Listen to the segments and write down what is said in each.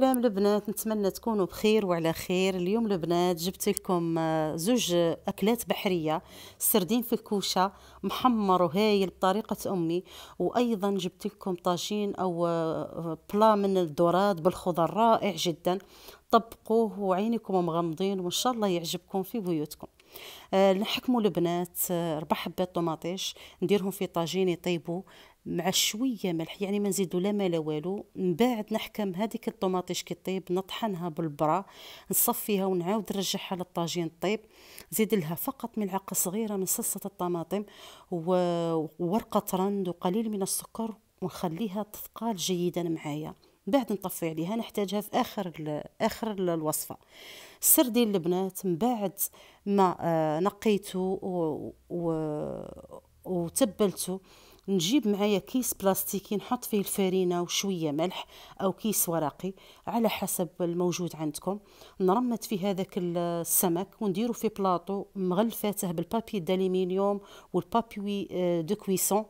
سلام البنات نتمنى تكونوا بخير وعلى خير اليوم البنات جبت لكم آه، زوج اكلات بحريه سردين في الكوشه محمر وهايل بطريقه امي وايضا جبت لكم طاجين او آه، بلا من الدوراد بالخضر رائع جدا طبقوه وعينكم مغمضين وان شاء الله يعجبكم في بيوتكم آه، نحكموا البنات ربع حبات طماطيش نديرهم في طاجين يطيبوا مع شويه ملح يعني ما نزيدو لا ما لا والو من بعد نحكم هذيك الطوماطيش كي طيب نطحنها بالبرا نصفيها ونعاود نرجعها للطاجين طيب زيد لها فقط ملعقه صغيره من صلصه الطماطم وورقه رند وقليل من السكر ونخليها تثقال جيدا معايا بعد نطفي عليها نحتاجها في اخر اخر الوصفه السر ديال البنات من بعد ما آه، نقيته وتبلته نجيب معايا كيس بلاستيكي نحط فيه الفرينه وشويه ملح او كيس ورقي على حسب الموجود عندكم نرمت فيه هذاك السمك ونديرو في بلاطو مغلفاته بالبابي داليمينيوم والبابي آه، دو كويسون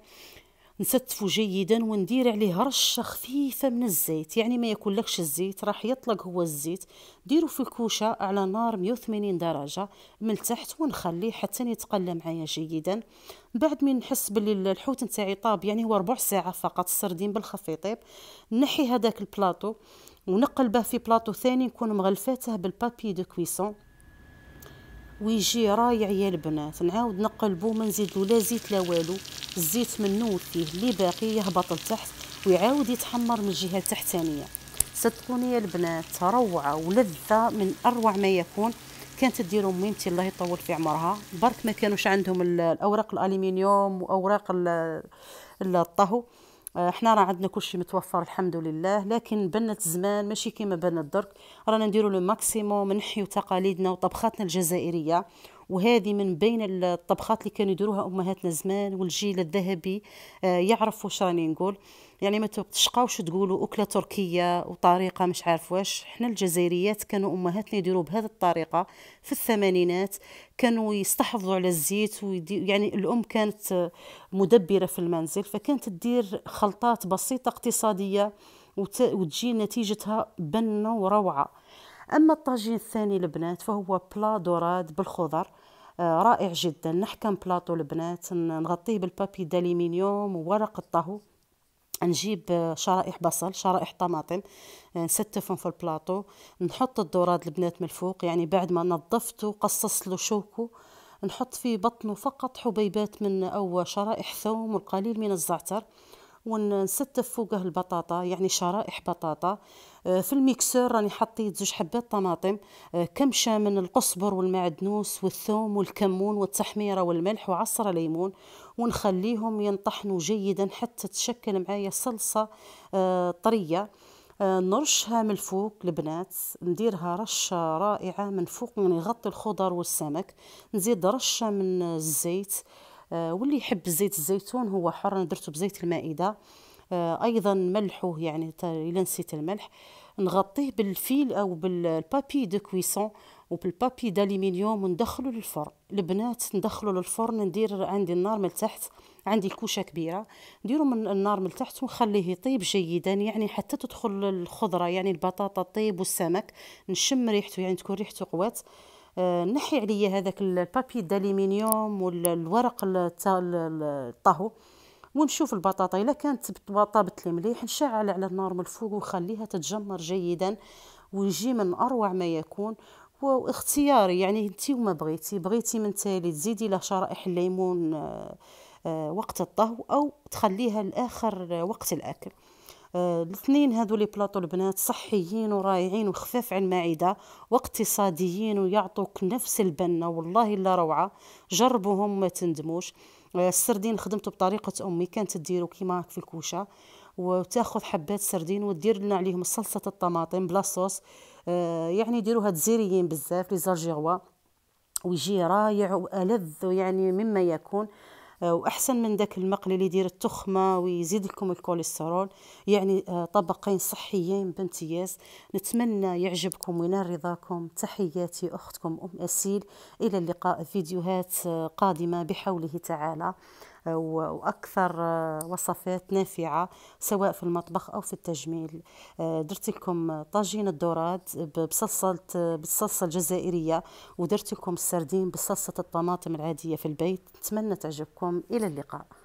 نستفو جيدا وندير عليه رشة خفيفة من الزيت يعني ما لكش الزيت راح يطلق هو الزيت ديرو في الكوشة على نار 180 درجة من تحت ونخليه حتى يتقلى معايا جيدا بعد من نحس باللي الحوت نتاعي طاب يعني هو ربع ساعة فقط السردين بالخف يطيب نحي هذاك البلاطو ونقلبه في بلاطو ثاني نكون مغلفاته بالبابي دو كويسون ويجي رايع يا البنات نعاود نقلبو ما نزيدو لا زيت لا والو الزيت منه فيه اللي باقي يهبط لتحت ويعاود يتحمر من الجهه التحتانيه صدقوني يا البنات روعه ولذه من اروع ما يكون كانت تدير ميمتي الله يطول في عمرها برك ما كانوش عندهم الاوراق الالومنيوم واوراق الطهو آه، حنا راه عندنا كلشي متوفر الحمد لله لكن بنت الزمان ماشي كيما بنت درك رانا نديرو لو ماكسيموم نحيو تقاليدنا وطبخاتنا الجزائريه وهذه من بين الطبخات اللي كانوا يديروها امهاتنا زمان والجيل الذهبي آه، يعرف واش راني نقول يعني ما تشقاوش تقولوا اكله تركيه وطريقه مش عارف واش حنا الجزائريات كانوا امهاتنا يديروا بهذه الطريقه في الثمانينات كانوا يستحفظوا على الزيت ويدي يعني الام كانت مدبره في المنزل فكانت تدير خلطات بسيطه اقتصاديه وتجي نتيجتها بنه وروعه أما الطاجين الثاني البنات فهو بلا دوراد بالخضر آه، رائع جدا نحكم بلاطو البنات نغطيه بالبابي داليمينيوم وورق الطهو نجيب آه، شرائح بصل شرائح طماطم آه، نستفهم في البلاطو نحط الدوراد البنات من الفوق يعني بعد ما نظفته وقصصت له شوكو نحط في بطنه فقط حبيبات من او شرائح ثوم والقليل من الزعتر ونستف فوقه البطاطا يعني شرائح بطاطا آه، في الميكسر راني حطيت زوج حبات طماطم آه، كمشة من القصبر والمعدنوس والثوم والكمون والتحميرة والملح وعصر ليمون ونخليهم ينطحنوا جيدا حتى تشكل معايا صلصة آه، طرية نرشها من الفوق البنات نديرها رشة رائعة من فوق نغطي يعني الخضر والسمك نزيد رشة من الزيت آه، واللي يحب زيت الزيتون هو حر انا درته بزيت المائده آه، ايضا ملحوه يعني الا نسيت الملح نغطيه بالفيل او بالبابي دو كويسون وبالبابي داليمينيوم وندخلو للفرن البنات ندخلو للفرن ندير عندي النار من تحت عندي الكوشه كبيره نديرو من النار من تحت ونخليه يطيب جيدا يعني حتى تدخل الخضره يعني البطاطا طيب والسمك نشم ريحته يعني تكون ريحته قوات نحي عليا هذاك البابي داليمينيوم والورق تاع الطهو ونشوف البطاطا الا كانت طابت لي مليح نشعل على النار من الفوق وخليها تتجمر جيدا ويجي من اروع ما يكون واختياري يعني انت وما بغيتي بغيتي من تالي تزيدي له شرائح الليمون آه، آه، وقت الطهو او تخليها لاخر وقت الاكل الاثنين هذو لي بلاطو البنات صحيين ورائعين وخفاف على المعده واقتصاديين ويعطوك نفس البنه والله الا روعه جربوهم ما تندموش آه، السردين خدمته بطريقه امي كانت تديرو كيما في الكوشه وتاخذ حبات سردين ودير لنا عليهم صلصه الطماطم بلا صوص آه، يعني ديروها تزيريين بزاف لي ويجي رايع والذ يعني مما يكون آه، واحسن من داك المقلي اللي يدير التخمه ويزيد لكم الكوليسترول يعني آه، طبقين صحيين بامتياز نتمنى يعجبكم وينال رضاكم تحياتي اختكم ام اسيل الى اللقاء فيديوهات آه، قادمه بحوله تعالى واكثر آه، وصفات نافعه سواء في المطبخ او في التجميل آه، درت لكم طاجين الدوراد بصلصه بالصلصه الجزائريه ودرت لكم السردين بصلصه الطماطم العاديه في البيت نتمنى تعجبكم الى اللقاء